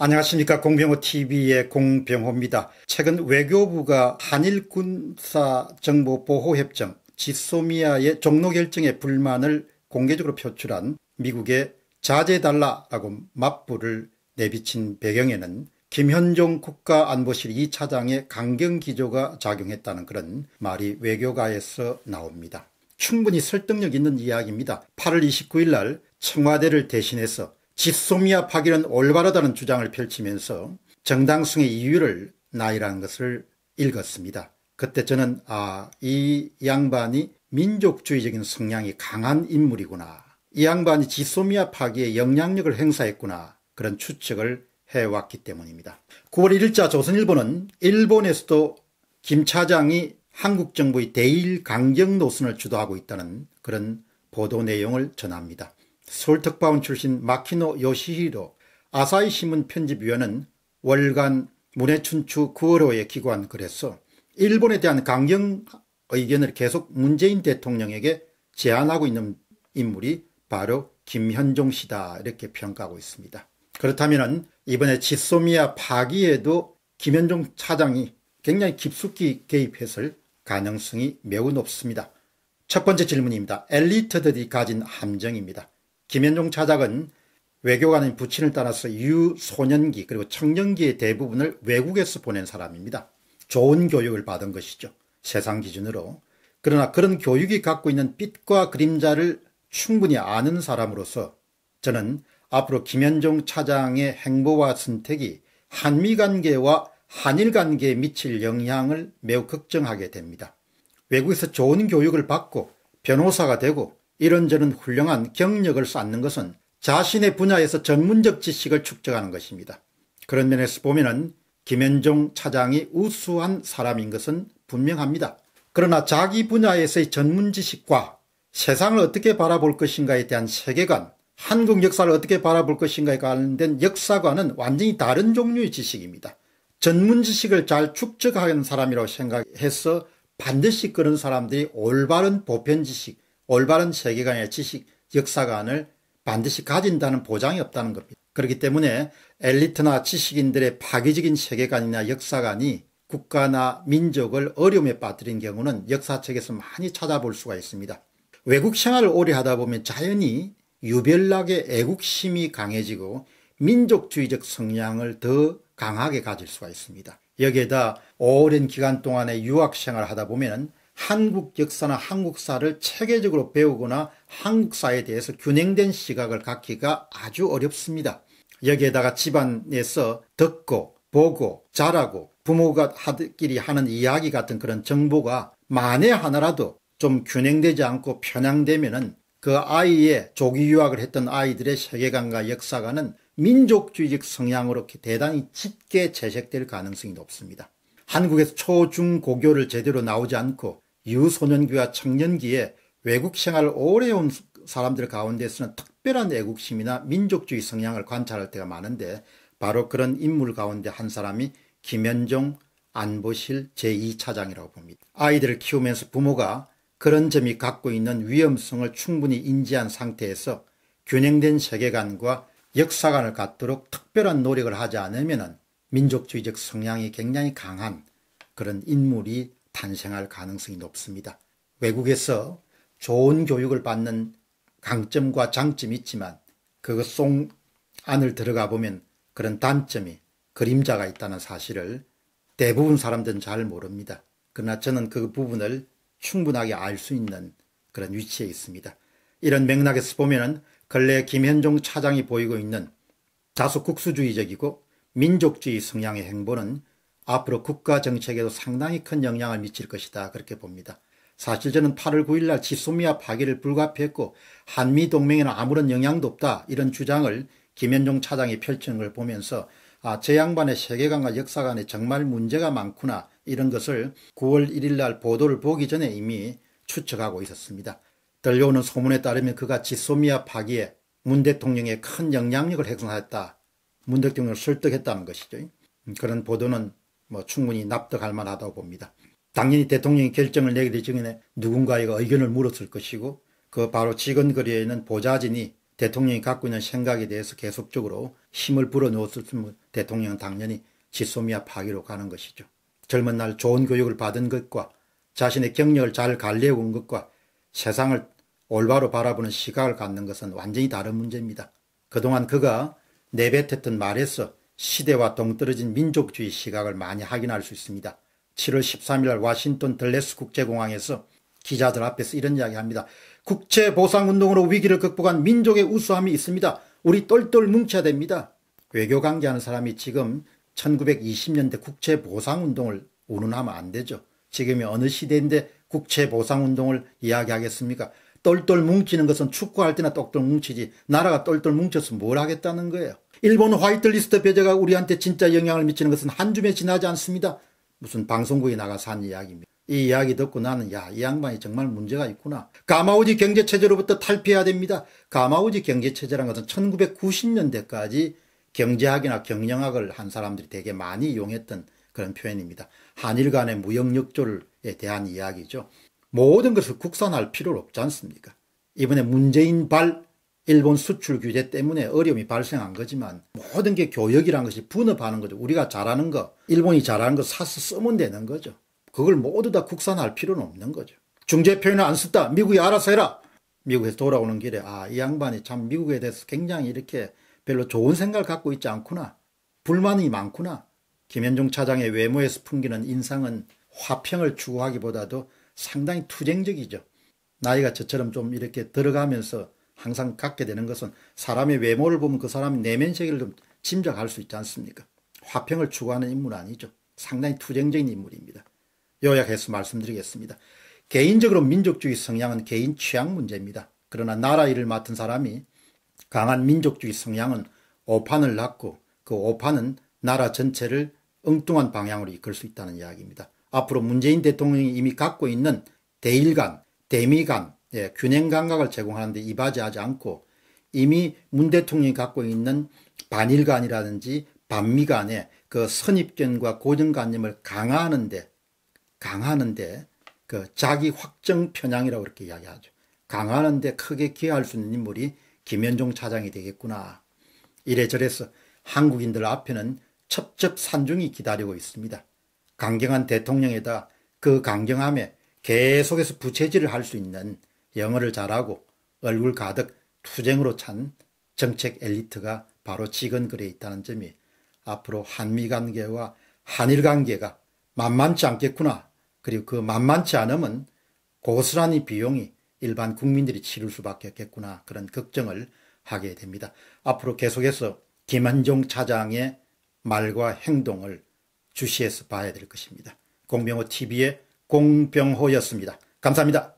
안녕하십니까 공병호TV의 공병호입니다. 최근 외교부가 한일군사정보보호협정 지소미아의 종로 결정에 불만을 공개적으로 표출한 미국의 자제달라라고 맞불을 내비친 배경에는 김현종 국가안보실 2차장의 강경 기조가 작용했다는 그런 말이 외교가에서 나옵니다. 충분히 설득력 있는 이야기입니다. 8월 29일 날 청와대를 대신해서 지소미아 파기는 올바르다는 주장을 펼치면서 정당성의 이유를 나이라는 것을 읽었습니다. 그때 저는 아, 이 양반이 민족주의적인 성향이 강한 인물이구나. 이 양반이 지소미아 파기에 영향력을 행사했구나. 그런 추측을 해왔기 때문입니다. 9월 1일자 조선일보는 일본에서도 김 차장이 한국 정부의 대일 강경 노선을 주도하고 있다는 그런 보도 내용을 전합니다. 서울 특파원 출신 마키노 요시히로 아사히 신문 편집위원은 월간 문해춘추 9월호에 기고한 글에서 일본에 대한 강경 의견을 계속 문재인 대통령에게 제안하고 있는 인물이 바로 김현종 씨다 이렇게 평가하고 있습니다. 그렇다면 이번에 지소미아 파기에도 김현종 차장이 굉장히 깊숙이 개입했을 가능성이 매우 높습니다. 첫 번째 질문입니다. 엘리트들이 가진 함정입니다. 김현종 차작은 외교관인 부친을 따라서 유소년기 그리고 청년기의 대부분을 외국에서 보낸 사람입니다. 좋은 교육을 받은 것이죠. 세상 기준으로. 그러나 그런 교육이 갖고 있는 빛과 그림자를 충분히 아는 사람으로서 저는 앞으로 김현종 차장의 행보와 선택이 한미 관계와 한일 관계에 미칠 영향을 매우 걱정하게 됩니다. 외국에서 좋은 교육을 받고 변호사가 되고 이런저런 훌륭한 경력을 쌓는 것은 자신의 분야에서 전문적 지식을 축적하는 것입니다. 그런 면에서 보면 김현종 차장이 우수한 사람인 것은 분명합니다. 그러나 자기 분야에서의 전문 지식과 세상을 어떻게 바라볼 것인가에 대한 세계관, 한국 역사를 어떻게 바라볼 것인가에 관련된 역사관은 완전히 다른 종류의 지식입니다. 전문 지식을 잘 축적하는 사람이라고 생각해서 반드시 그런 사람들이 올바른 보편 지식, 올바른 세계관의 지식, 역사관을 반드시 가진다는 보장이 없다는 겁니다. 그렇기 때문에 엘리트나 지식인들의 파괴적인 세계관이나 역사관이 국가나 민족을 어려움에 빠뜨린 경우는 역사책에서 많이 찾아볼 수가 있습니다. 외국 생활을 오래 하다 보면 자연히 유별나게 애국심이 강해지고 민족주의적 성향을 더 강하게 가질 수가 있습니다. 여기에다 오랜 기간 동안의 유학 생활을 하다 보면 한국 역사나 한국사를 체계적으로 배우거나 한국사에 대해서 균형된 시각을 갖기가 아주 어렵습니다. 여기에다가 집안에서 듣고 보고 자라고 부모가 하들끼리 하는 이야기 같은 그런 정보가 만에 하나라도 좀 균형되지 않고 편향되면은 그 아이의 조기 유학을 했던 아이들의 세계관과 역사관은 민족주의적 성향으로 대단히 짙게 재색될 가능성이 높습니다. 한국에서 초중고교를 제대로 나오지 않고 유소년기와 청년기에 외국 생활을 오래 온 사람들 가운데서는 특별한 애국심이나 민족주의 성향을 관찰할 때가 많은데 바로 그런 인물 가운데 한 사람이 김현종 안보실 제2차장이라고 봅니다. 아이들을 키우면서 부모가 그런 점이 갖고 있는 위험성을 충분히 인지한 상태에서 균형된 세계관과 역사관을 갖도록 특별한 노력을 하지 않으면 민족주의적 성향이 굉장히 강한 그런 인물이 탄생할 가능성이 높습니다. 외국에서 좋은 교육을 받는 강점과 장점이 있지만 그것 속 안을 들어가 보면 그런 단점이 그림자가 있다는 사실을 대부분 사람들은 잘 모릅니다. 그러나 저는 그 부분을 충분하게 알 수 있는 그런 위치에 있습니다. 이런 맥락에서 보면은 근래 김현종 차장이 보이고 있는 다소 국수주의적이고 민족주의 성향의 행보는 앞으로 국가 정책에도 상당히 큰 영향을 미칠 것이다. 그렇게 봅니다. 사실 저는 8월 9일 날 지소미아 파기를 불가피했고 한미 동맹에는 아무런 영향도 없다. 이런 주장을 김현종 차장이 펼치는 걸 보면서 아, 제 양반의 세계관과 역사관에 정말 문제가 많구나. 이런 것을 9월 1일 날 보도를 보기 전에 이미 추측하고 있었습니다. 들려오는 소문에 따르면 그가 지소미아 파기에 문 대통령의 큰 영향력을 행사했다. 문 대통령을 설득했다는 것이죠. 음, 그런 보도는 뭐 충분히 납득할 만하다고 봅니다. 당연히 대통령이 결정을 내기 전에 누군가에게 의견을 물었을 것이고 그 바로 직원거리에 있는 보좌진이 대통령이 갖고 있는 생각에 대해서 계속적으로 힘을 불어넣었으면 대통령은 당연히 지소미아 파기로 가는 것이죠. 젊은 날 좋은 교육을 받은 것과 자신의 경력을 잘 관리해온 것과 세상을 올바로 바라보는 시각을 갖는 것은 완전히 다른 문제입니다. 그동안 그가 내뱉었던 말에서 시대와 동떨어진 민족주의 시각을 많이 확인할 수 있습니다. 7월 13일 와싱턴 델레스 국제공항에서 기자들 앞에서 이런 이야기합니다. 국제보상운동으로 위기를 극복한 민족의 우수함이 있습니다. 우리 똘똘 뭉쳐야 됩니다. 외교 관계하는 사람이 지금 1920년대 국제보상운동을 운운하면 안 되죠. 지금이 어느 시대인데 국제보상운동을 이야기하겠습니까? 똘똘 뭉치는 것은 축구할 때나 똘똘 뭉치지 나라가 똘똘 뭉쳐서뭘 하겠다는 거예요. 일본 화이트리스트 배제가 우리한테 진짜 영향을 미치는 것은 한 줌에 지나지 않습니다. 무슨 방송국에 나가서 한 이야기입니다. 이 이야기 듣고 나는 야 이 양반이 정말 문제가 있구나. 가마우지 경제체제로부터 탈피해야 됩니다. 가마우지 경제체제란 것은 1990년대까지 경제학이나 경영학을 한 사람들이 되게 많이 이용했던 그런 표현입니다. 한일 간의 무역 역조를 대한 이야기죠. 모든 것을 국산할 필요는 없지 않습니까? 이번에 문재인 발 일본 수출 규제 때문에 어려움이 발생한 거지만 모든 게 교역이라는 것이 분업하는 거죠. 우리가 잘하는 거, 일본이 잘하는 거 사서 쓰면 되는 거죠. 그걸 모두 다국산할 필요는 없는 거죠. 중재 표현을 안 썼다. 미국이 알아서 해라. 미국에서 돌아오는 길에 아, 이 양반이 참 미국에 대해서 굉장히 이렇게 별로 좋은 생각을 갖고 있지 않구나. 불만이 많구나. 김현종 차장의 외모에서 풍기는 인상은 화평을 추구하기보다도 상당히 투쟁적이죠. 나이가 저처럼 좀 이렇게 들어가면서 항상 갖게 되는 것은 사람의 외모를 보면 그 사람의 내면 세계를 좀 짐작할 수 있지 않습니까? 화평을 추구하는 인물 아니죠. 상당히 투쟁적인 인물입니다. 요약해서 말씀드리겠습니다. 개인적으로 민족주의 성향은 개인 취향 문제입니다. 그러나 나라 일을 맡은 사람이 강한 민족주의 성향은 오판을 낳고 그 오판은 나라 전체를 엉뚱한 방향으로 이끌 수 있다는 이야기입니다. 앞으로 문재인 대통령이 이미 갖고 있는 대일간, 대미간, 예, 균형 감각을 제공하는데 이바지하지 않고 이미 문 대통령이 갖고 있는 반일간이라든지 반미간의 그 선입견과 고정관념을 강화하는데 강화하는데 그 자기 확정 편향이라고 이렇게 이야기하죠. 강화하는데 크게 기여할 수 있는 인물이 김현종 차장이 되겠구나. 이래저래서 한국인들 앞에는 첩첩산중이 기다리고 있습니다. 강경한 대통령에다 그 강경함에 계속해서 부채질을 할 수 있는 영어를 잘하고 얼굴 가득 투쟁으로 찬 정책 엘리트가 바로 지근거리에 있다는 점이 앞으로 한미 관계와 한일 관계가 만만치 않겠구나. 그리고 그 만만치 않음은 고스란히 비용이 일반 국민들이 치를 수밖에 없겠구나. 그런 걱정을 하게 됩니다. 앞으로 계속해서 김한종 차장의 말과 행동을 주시해서 봐야 될 것입니다. 공병호 TV의 공병호였습니다. 감사합니다.